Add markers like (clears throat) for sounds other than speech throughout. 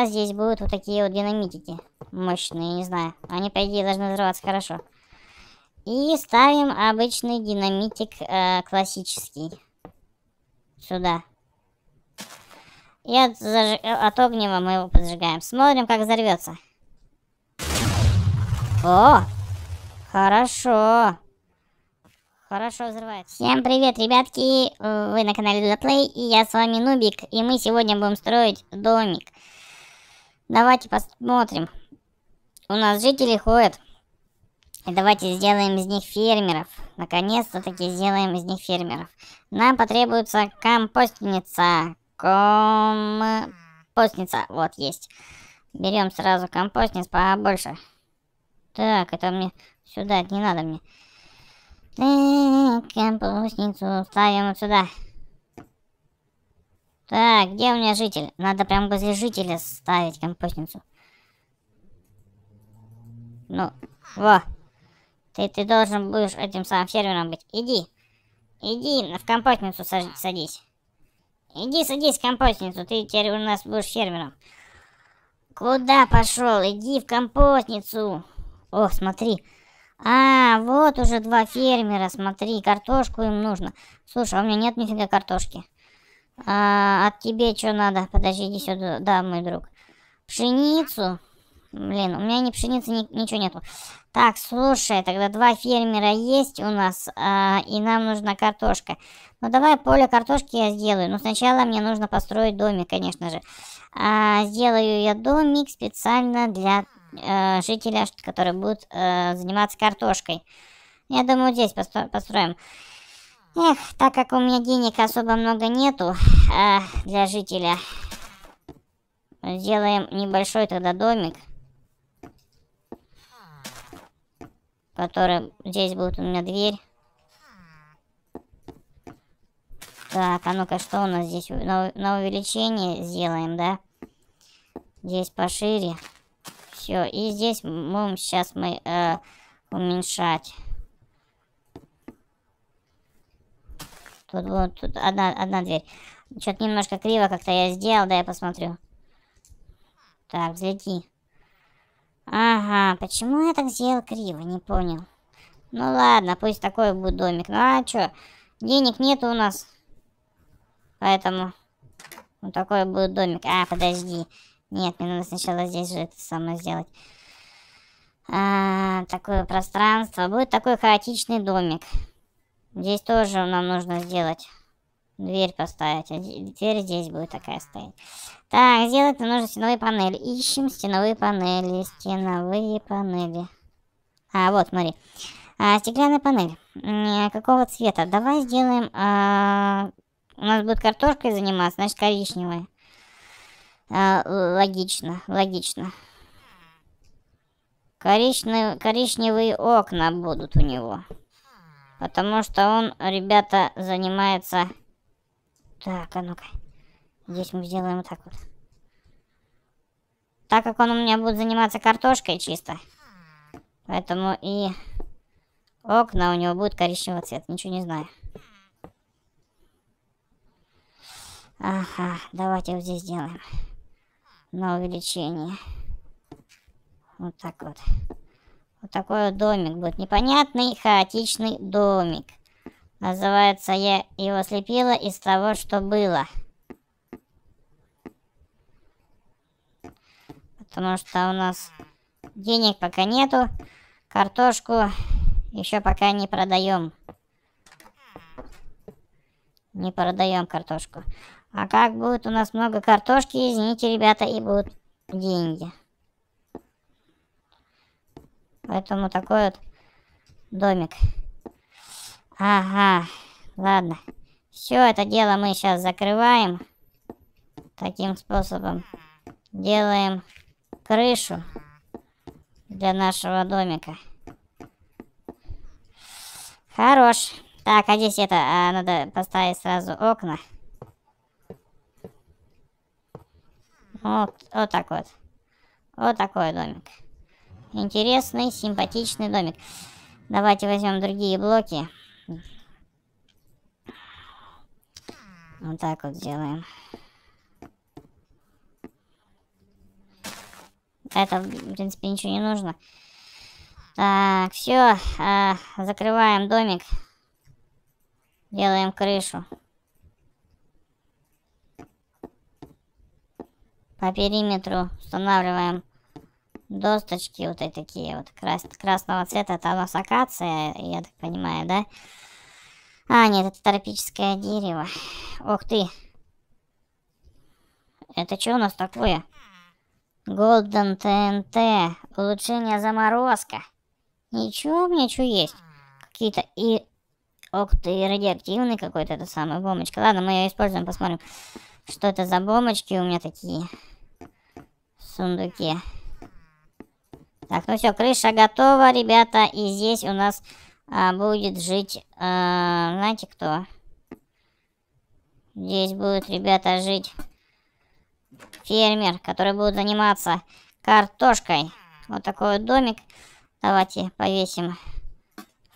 А здесь будут вот такие вот динамитики. Мощные, не знаю. Они, по идее, должны взрываться хорошо. И ставим обычный динамитик э, классический. Сюда. И от, заж... от огнева мы его поджигаем. Смотрим, как взорвется. О! Хорошо. Хорошо взрывается. Всем привет, ребятки. Вы на канале Дудаплей, и я с вами Нубик. И мы сегодня будем строить домик. Давайте посмотрим. У нас жители ходят. И давайте сделаем из них фермеров. Наконец-то таки сделаем из них фермеров. Нам потребуется компостница. Компостница. Вот есть. Берем сразу компостниц побольше. Так, это мне... Сюда, это не надо мне. Так, компостницу ставим вот сюда. Так, где у меня житель? Надо прям возле жителя ставить компостницу. Ну, во. Ты, ты должен будешь этим самым сервером быть. Иди. Иди в компостницу садись. Иди садись в компостницу. Ты теперь у нас будешь фермером. Куда пошел? Иди в компостницу. О, смотри. А, вот уже два фермера, смотри, картошку им нужно. Слушай, а у меня нет нифига картошки. А, а тебе что надо? Подожди, иди сюда. Да, мой друг. Пшеницу? Блин, у меня ни пшеницы, ни, ничего нету. Так, слушай, тогда два фермера есть у нас, а, и нам нужна картошка. Ну, давай поле картошки я сделаю. Но ну, сначала мне нужно построить домик, конечно же. А, сделаю я домик специально для а, жителя, который будет а, заниматься картошкой. Я думаю, здесь постро построим. Эх, ну, так как у меня денег особо много нету э, для жителя, сделаем небольшой тогда домик. Который... Здесь будет у меня дверь. Так, а ну-ка, что у нас здесь? На, на увеличение сделаем, да? Здесь пошире. Все, и здесь будем сейчас мы э, уменьшать. Тут вот, тут одна, одна дверь. Что-то немножко криво как-то я сделал, да, я посмотрю. Так, взлети. Ага, почему я так сделал криво, не понял. Ну ладно, пусть такой будет домик. Ну а что, денег нету у нас. Поэтому вот такой будет домик. А, подожди. Нет, мне надо сначала здесь же это самое сделать. А, такое пространство. Будет такой хаотичный домик. Здесь тоже нам нужно сделать дверь поставить. А дверь здесь будет такая стоять. Так, сделать нам нужно стеновые панели. Ищем стеновые панели. Стеновые панели. А, вот, смотри. А, стеклянная панель. А, какого цвета? Давай сделаем... А, у нас будет картошкой заниматься, значит коричневая. А, логично, логично. Коричневые, коричневые окна будут у него. Потому что он, ребята, занимается... Так, а ну-ка. Здесь мы сделаем вот так вот. Так как он у меня будет заниматься картошкой чисто. Поэтому и окна у него будут коричневого цвета. Ничего не знаю. Ага, давайте вот здесь сделаем. На увеличение. Вот так вот. Вот такой вот домик будет. Непонятный, хаотичный домик. Называется, я его слепила из того, что было. Потому что у нас денег пока нету. Картошку еще пока не продаем. Не продаем картошку. А как будет у нас много картошки, извините, ребята, и будут деньги. Поэтому такой вот домик. Ага, ладно. Все это дело мы сейчас закрываем. Таким способом делаем крышу для нашего домика. Хорош. Так, а здесь это, а, надо поставить сразу окна. Вот, вот так вот. Вот такой домик. Интересный, симпатичный домик. Давайте возьмем другие блоки. Вот так вот сделаем. Это, в принципе, ничего не нужно. Так, все, э, а, закрываем домик. Делаем крышу. По периметру устанавливаем досточки вот эти такие вот крас красного цвета. Это у нас акация, я так понимаю, да? А, нет, это тропическое дерево. Ох ты. Это что у нас такое? Golden tnt Улучшение заморозка. Ничего, у меня что есть. Какие-то и... Ох ты, радиоактивный какой-то это самая бомбочка. Ладно, мы ее используем, посмотрим, что это за бомбочки у меня такие. В сундуке. Так, ну все, крыша готова, ребята. И здесь у нас а, будет жить, а, знаете кто? Здесь будут, ребята, жить фермер, который будет заниматься картошкой. Вот такой вот домик. Давайте повесим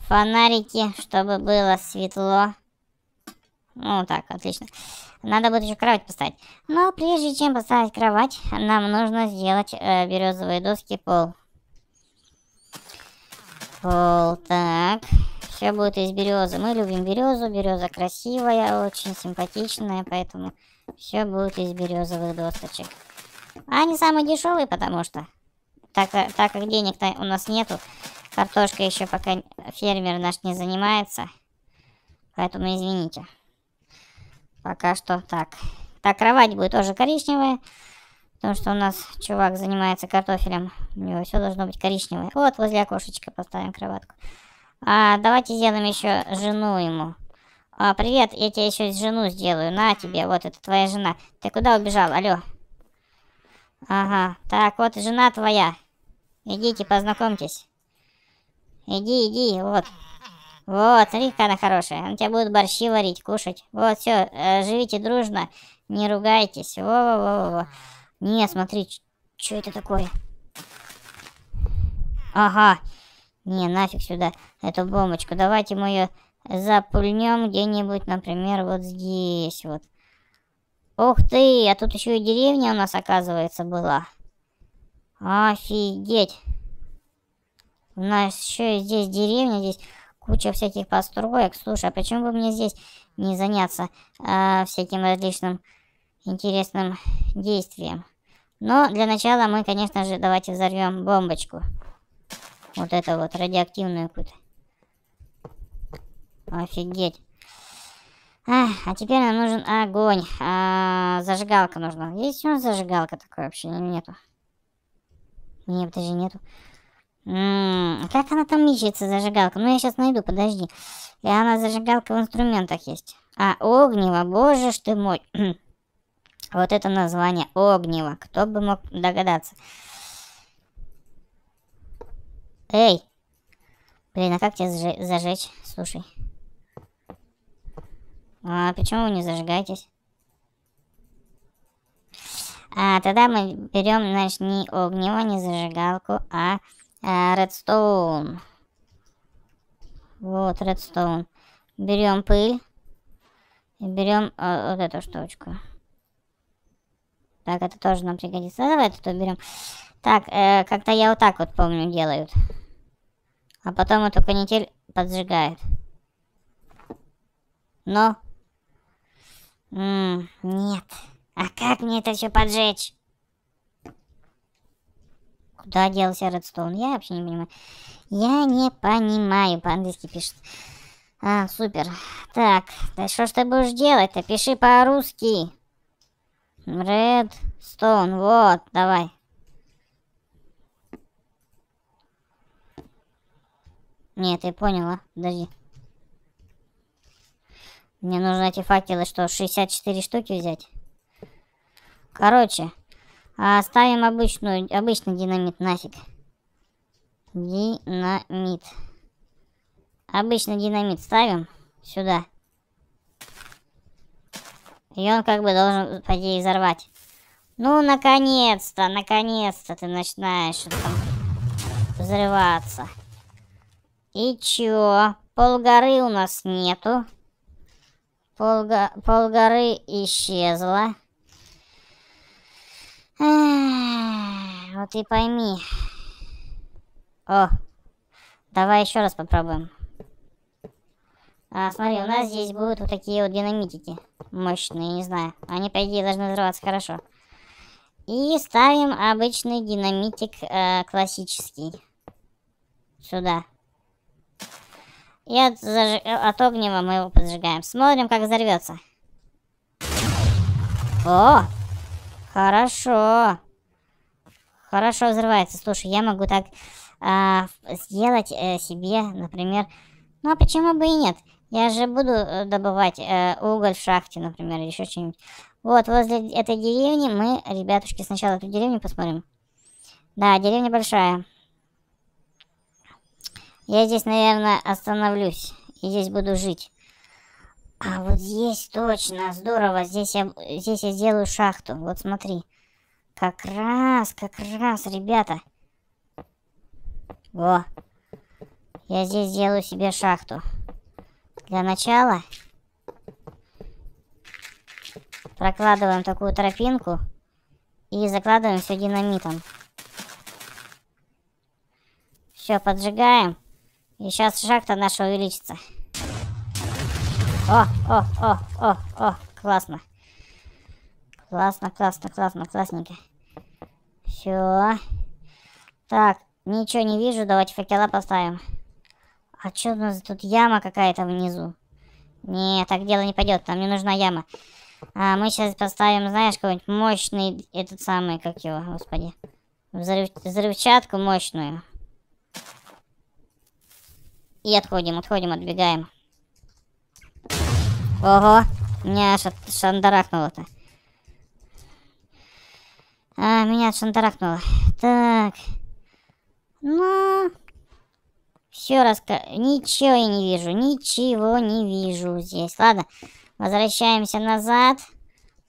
фонарики, чтобы было светло. Ну так, отлично. Надо будет еще кровать поставить. Но прежде чем поставить кровать, нам нужно сделать э, березовые доски пол. О, так. Все будет из березы. Мы любим березу. Береза красивая, очень симпатичная, поэтому все будет из березовых досочек. А они самые дешевые, потому что так, так как денег у нас нету, картошка еще пока фермер наш не занимается. Поэтому извините. Пока что так. Так, кровать будет тоже коричневая. Потому что у нас чувак занимается картофелем. У него все должно быть коричневое. Вот возле окошечка поставим кроватку. А, давайте сделаем еще жену ему. А, привет, я тебе еще жену сделаю. На тебе, вот это твоя жена. Ты куда убежал? Алло. Ага, так, вот жена твоя. Идите, познакомьтесь. Иди, иди, вот. Вот, смотри, она хорошая. Она тебя будет борщи варить, кушать. Вот, все, э, живите дружно, не ругайтесь. во во во во не, смотри, что это такое? Ага. Не, нафиг сюда эту бомбочку. Давайте мы ее запульнем где-нибудь, например, вот здесь вот. Ух ты, а тут еще и деревня у нас, оказывается, была. Офигеть. У нас еще и здесь деревня, здесь куча всяких построек. Слушай, а почему бы мне здесь не заняться э, всяким различным интересным действием? Но для начала мы, конечно же, давайте взорвем бомбочку. Вот эту вот радиоактивную какую-то. Офигеть. Ах, а теперь нам нужен огонь. А, зажигалка нужна. Есть у нас зажигалка такой вообще? Нету. Нет, даже нету. М м-м, -м, как она там мечется зажигалка? Ну, я сейчас найду, подожди. И э, она зажигалка в инструментах есть. А, огнево, боже ж ты мой. (clears throat) Вот это название Огнева. Кто бы мог догадаться. Эй! Блин, а как тебя зажечь? Слушай. А почему вы не зажигаетесь? А, тогда мы берем, значит, не огнево, не зажигалку, а, а редстоун. Вот, редстоун. Берем пыль. И берем а, вот эту штучку. Так, это тоже нам пригодится. А давай тут уберем. Так, э, как-то я вот так вот, помню, делают. А потом эту канитель поджигают. Но. М -м, нет. А как мне это все поджечь? Куда делся редстоун? Я вообще не понимаю. Я не понимаю. По-английски пишет. А, супер. Так, да что ж ты будешь делать-то? Пиши по-русски. Red Stone, вот, давай. Нет, я поняла, подожди. Мне нужно эти факелы, что, 64 штуки взять? Короче, оставим а, обычную, обычный динамит нафиг. Динамит. Обычный динамит ставим сюда. И он как бы должен, по идее, взорвать. Ну, наконец-то, наконец-то ты начинаешь там взрываться. И чё? Полгоры у нас нету. Полго... Полгоры исчезло. вот и пойми. О, давай еще раз попробуем. А, смотри, у нас здесь будут вот такие вот динамитики мощные, не знаю. Они, по идее, должны взрываться хорошо. И ставим обычный динамитик э, классический. Сюда. И от, заж... от огнева мы его поджигаем. Смотрим, как взорвется. О! Хорошо. Хорошо взрывается. Слушай, я могу так э, сделать э, себе, например... Ну, а почему бы и нет? Я же буду э, добывать э, уголь в шахте, например, или еще что-нибудь. Вот, возле этой деревни мы, ребятушки, сначала эту деревню посмотрим. Да, деревня большая. Я здесь, наверное, остановлюсь. И здесь буду жить. А вот здесь точно, здорово. Здесь я, здесь я сделаю шахту. Вот смотри. Как раз, как раз, ребята. Во. Я здесь сделаю себе шахту. Для начала прокладываем такую тропинку и закладываем все динамитом. Все, поджигаем. И сейчас шахта наша увеличится. О, о, о, о, о, классно. Классно, классно, классно, классненько. Все. Так, ничего не вижу, давайте факела поставим. А что у нас тут яма какая-то внизу? Не, так дело не пойдет, Там мне нужна яма. А мы сейчас поставим, знаешь, какой-нибудь мощный, этот самый, как его, господи, взрыв, взрывчатку мощную. И отходим, отходим, отбегаем. Ого, меня аж шандарахнуло-то. А, меня шандарахнуло. Так. Ну... Но... Еще раз, ничего я не вижу, ничего не вижу здесь. Ладно, возвращаемся назад,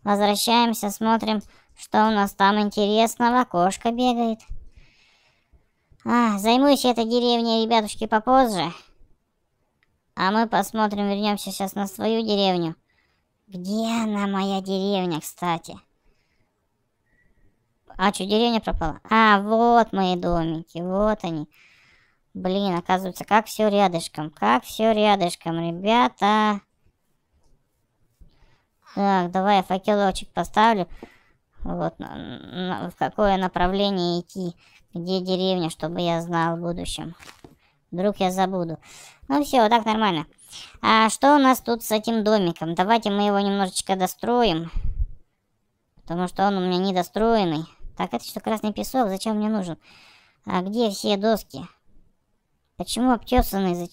возвращаемся, смотрим, что у нас там интересного. Кошка бегает. А, займусь этой деревней, ребятушки, попозже. А мы посмотрим, вернемся сейчас на свою деревню. Где она, моя деревня, кстати? А, что, деревня пропала? А, вот мои домики, вот они. Блин, оказывается, как все рядышком. Как все рядышком, ребята. Так, давай я факелочек поставлю. Вот на, на, в какое направление идти. Где деревня, чтобы я знал в будущем. Вдруг я забуду. Ну все, так нормально. А что у нас тут с этим домиком? Давайте мы его немножечко достроим. Потому что он у меня недостроенный. Так, это что, красный песок? Зачем мне нужен? А где все доски? Почему обтесанный?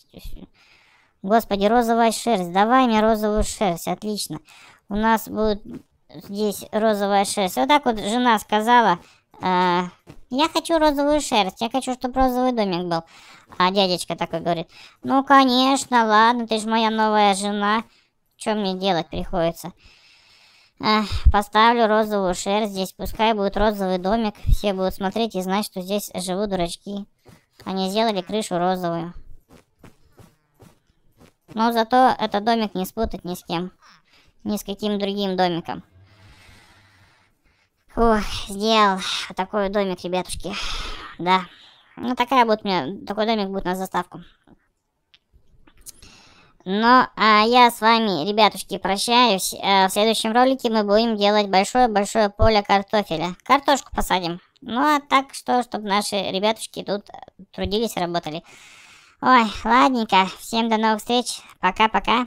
Господи, розовая шерсть. Давай мне розовую шерсть. Отлично. У нас будет здесь розовая шерсть. Вот так вот жена сказала. Э, я хочу розовую шерсть. Я хочу, чтобы розовый домик был. А дядечка такой говорит. Ну, конечно, ладно. Ты же моя новая жена. Что мне делать приходится? поставлю розовую шерсть здесь. Пускай будет розовый домик. Все будут смотреть и знать, что здесь живут дурачки. Они сделали крышу розовую. Но зато этот домик не спутать ни с кем. Ни с каким другим домиком. Фух, сделал такой домик, ребятушки. Да. Ну, такая будет мне, такой домик будет на заставку. Ну, а я с вами, ребятушки, прощаюсь. Э, в следующем ролике мы будем делать большое-большое поле картофеля. Картошку посадим. Ну, а так что, чтобы наши ребятушки тут э, трудились, работали. Ой, ладненько. Всем до новых встреч. Пока-пока.